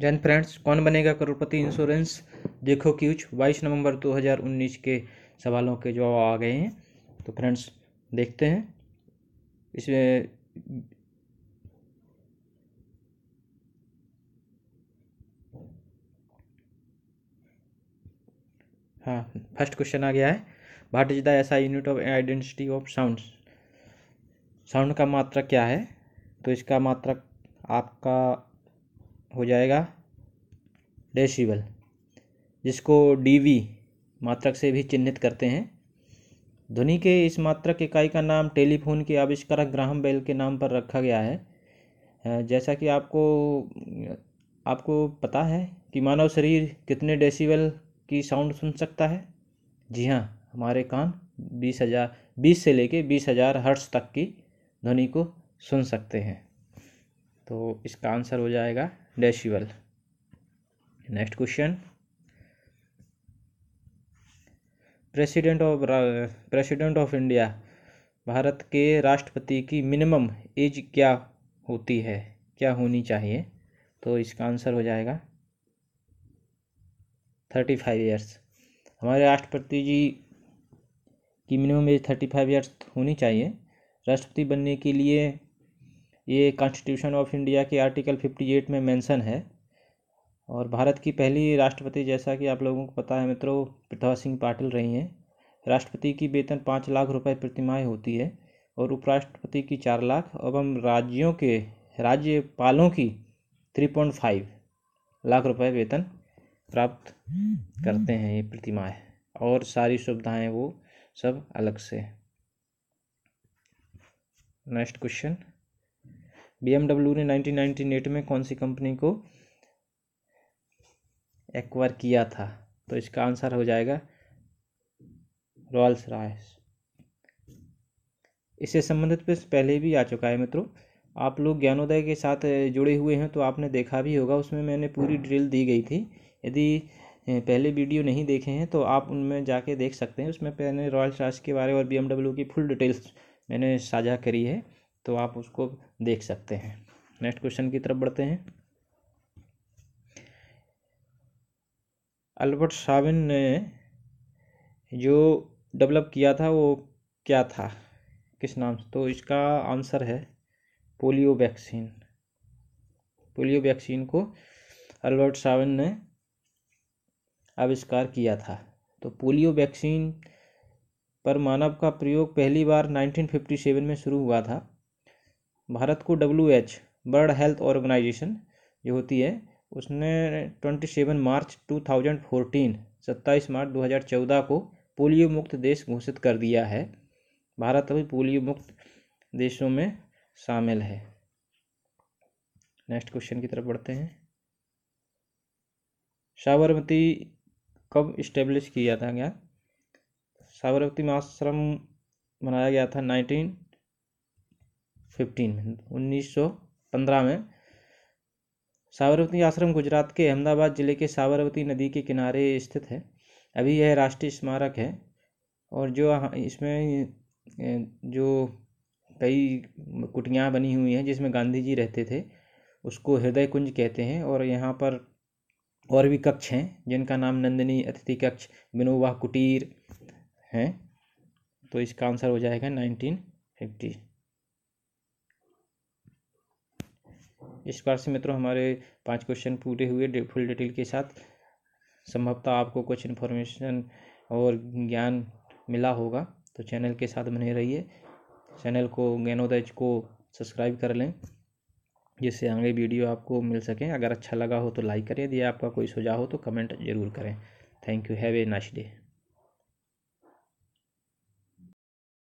Jain friends कौन बनेगा करोड़पति insurance देखो क्यूज बाईस नवंबर 2019 के सवालों के जवाब आ गए हैं तो फ्रेंड्स देखते हैं इसमें हाँ फर्स्ट क्वेश्चन आ गया है what is the SI unit of identity of sounds sound का मात्रक क्या है तो इसका मात्रक आपका हो जाएगा डेसिबल जिसको डीवी मात्रक से भी चिन्हित करते हैं ध्वनि के इस मात्रक इकाई का नाम टेलीफोन के आविष्कारक ग्राहम बेल के नाम पर रखा गया है जैसा कि आपको आपको पता है कि मानव शरीर कितने डेसिबल की साउंड सुन सकता है जी हाँ हमारे कान बीस हज़ार बीस से लेके बीस हज़ार हर्ट्स तक की ध्वनि को सुन सकते हैं तो इसका आंसर हो जाएगा decibel next question president of president of India Bharat के राष्ट्रपति की मिनिमम एज क्या होती है क्या होनी चाहिए तो इसका आंसर हो जाएगा थर्टी फाइव ईयर्स हमारे राष्ट्रपति जी की minimum age thirty five years होनी चाहिए राष्ट्रपति बनने के लिए ये कॉन्स्टिट्यूशन ऑफ इंडिया के आर्टिकल फिफ्टी एट में मेंशन है और भारत की पहली राष्ट्रपति जैसा कि आप लोगों को पता है मित्रों प्रतिभा सिंह पाटिल रही हैं राष्ट्रपति की वेतन पाँच लाख रुपए प्रतिमाह होती है और उपराष्ट्रपति की चार लाख एवं राज्यों के राज्यपालों की थ्री पॉइंट फाइव लाख रुपए वेतन प्राप्त करते हैं ये प्रतिमाएँ और सारी सुविधाएं वो सब अलग से नेक्स्ट क्वेश्चन बीएमडब्ल्यू ने 1998 में कौन सी कंपनी को एक्वायर किया था तो इसका आंसर हो जाएगा रॉयल्स रॉयस इससे संबंधित प्रश्न पहले भी आ चुका है मित्रों आप लोग ज्ञानोदय के साथ जुड़े हुए हैं तो आपने देखा भी होगा उसमें मैंने पूरी ड्रिल दी गई थी यदि पहले वीडियो नहीं देखे हैं तो आप उनमें जाके देख सकते हैं उसमें मैंने रॉयल्स रॉयस के बारे और बी की फुल डिटेल्स मैंने साझा करी है तो आप उसको देख सकते हैं नेक्स्ट क्वेश्चन की तरफ बढ़ते हैं अल्बर्ट साविन ने जो डेवलप किया था वो क्या था किस नाम से तो इसका आंसर है पोलियो वैक्सीन पोलियो वैक्सीन को अल्बर्ट साविन ने आविष्कार किया था तो पोलियो वैक्सीन पर मानव का प्रयोग पहली बार 1957 में शुरू हुआ था भारत को W H world health organization जो होती है उसने 27 मार्च 2014 27 मार्च 2014 को पोलियो मुक्त देश घोषित कर दिया है भारत अभी पोलियो मुक्त देशों में शामिल है नेक्स्ट क्वेश्चन की तरफ बढ़ते हैं साबरमती कब इस्टेब्लिश किया था गया साबरमती आश्रम बनाया गया था नाइनटीन फिफ्टीन में उन्नीस सौ पंद्रह में साबरमती आश्रम गुजरात के अहमदाबाद ज़िले के साबरमती नदी के किनारे स्थित है अभी यह राष्ट्रीय स्मारक है और जो इसमें जो कई कुटियाँ बनी हुई हैं जिसमें गांधी जी रहते थे उसको हृदय कुंज कहते हैं और यहाँ पर और भी कक्ष हैं जिनका नाम नंदिनी अतिथि कक्ष विनोबा कुटीर हैं तो इसका आंसर हो जाएगा नाइनटीन फिफ्टी इस प्रकार से मित्रों हमारे पांच क्वेश्चन पूरे हुए फुल डिटेल के साथ संभवतः आपको कुछ इन्फॉर्मेशन और ज्ञान मिला होगा तो चैनल के साथ बने रहिए चैनल को ज्ञानोदय को सब्सक्राइब कर लें जिससे आगे वीडियो आपको मिल सकें अगर अच्छा लगा हो तो लाइक करें यदि आपका कोई सुझाव हो तो कमेंट ज़रूर करें thank you have a nice day